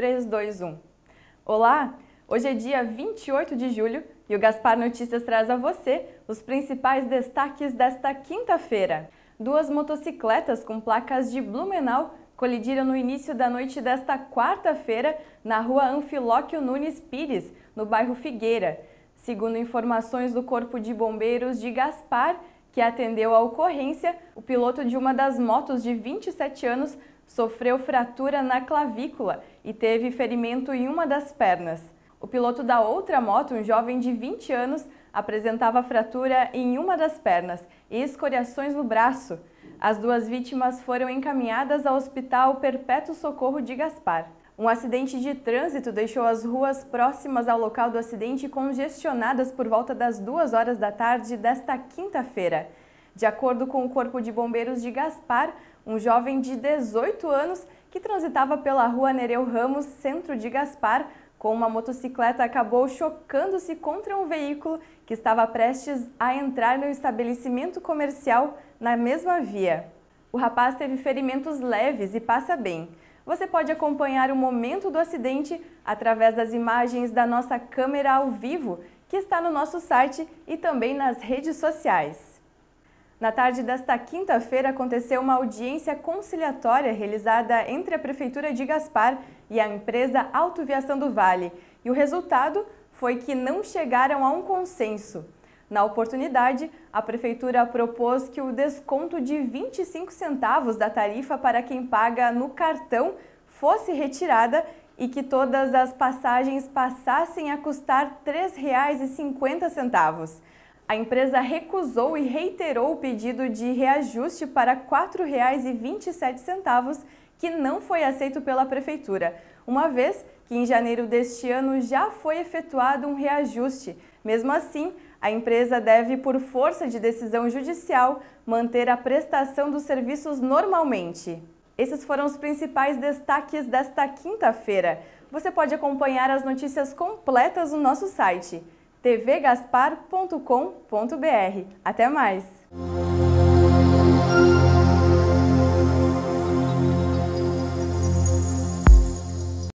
3, 2, 1. Olá! Hoje é dia 28 de julho e o Gaspar Notícias traz a você os principais destaques desta quinta-feira. Duas motocicletas com placas de Blumenau colidiram no início da noite desta quarta-feira na rua Anfilóquio Nunes Pires, no bairro Figueira. Segundo informações do Corpo de Bombeiros de Gaspar, que atendeu a ocorrência, o piloto de uma das motos de 27 anos sofreu fratura na clavícula e teve ferimento em uma das pernas. O piloto da outra moto, um jovem de 20 anos, apresentava fratura em uma das pernas e escoriações no braço. As duas vítimas foram encaminhadas ao Hospital Perpétuo Socorro de Gaspar. Um acidente de trânsito deixou as ruas próximas ao local do acidente congestionadas por volta das 2 horas da tarde desta quinta-feira. De acordo com o Corpo de Bombeiros de Gaspar, um jovem de 18 anos que transitava pela rua Nereu Ramos, centro de Gaspar, com uma motocicleta acabou chocando-se contra um veículo que estava prestes a entrar no estabelecimento comercial na mesma via. O rapaz teve ferimentos leves e passa bem. Você pode acompanhar o momento do acidente através das imagens da nossa câmera ao vivo, que está no nosso site e também nas redes sociais. Na tarde desta quinta-feira aconteceu uma audiência conciliatória realizada entre a Prefeitura de Gaspar e a empresa Autoviação do Vale, e o resultado foi que não chegaram a um consenso. Na oportunidade, a Prefeitura propôs que o desconto de 25 centavos da tarifa para quem paga no cartão fosse retirada e que todas as passagens passassem a custar R$ 3,50. A empresa recusou e reiterou o pedido de reajuste para R$ 4,27, que não foi aceito pela Prefeitura, uma vez que em janeiro deste ano já foi efetuado um reajuste. Mesmo assim, a empresa deve, por força de decisão judicial, manter a prestação dos serviços normalmente. Esses foram os principais destaques desta quinta-feira. Você pode acompanhar as notícias completas no nosso site tvgaspar.com.br. Até mais!